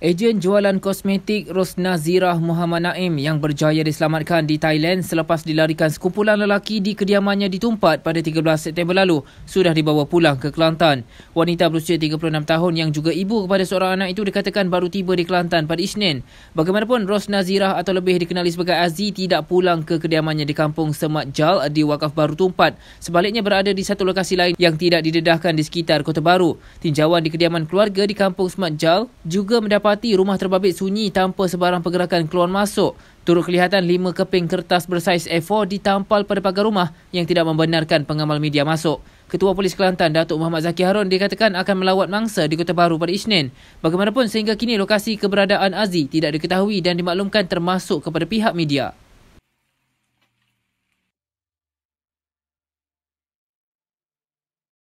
Ejen jualan kosmetik Rosna Zirah Muhammad Naim yang berjaya diselamatkan di Thailand selepas dilarikan sekumpulan lelaki di kediamannya di Tumpat pada 13 September lalu sudah dibawa pulang ke Kelantan. Wanita berusia 36 tahun yang juga ibu kepada seorang anak itu dikatakan baru tiba di Kelantan pada Isnin. Bagaimanapun Rosna Zirah atau lebih dikenali sebagai Azzi tidak pulang ke kediamannya di kampung Semat Jal di Wakaf Baru Tumpat. Sebaliknya berada di satu lokasi lain yang tidak didedahkan di sekitar Kota Baru. Tinjauan di kediaman keluarga di kampung Semat Jal juga mendapat didapati rumah terbabit sunyi tanpa sebarang pergerakan keluar masuk. Turut kelihatan lima keping kertas bersaiz A4 ditampal pada pagar rumah yang tidak membenarkan pengamal media masuk. Ketua Polis Kelantan Datuk Muhammad Zaki Harun dikatakan akan melawat mangsa di Kota Baru pada Isnin. Bagaimanapun sehingga kini lokasi keberadaan Aziz tidak diketahui dan dimaklumkan termasuk kepada pihak media.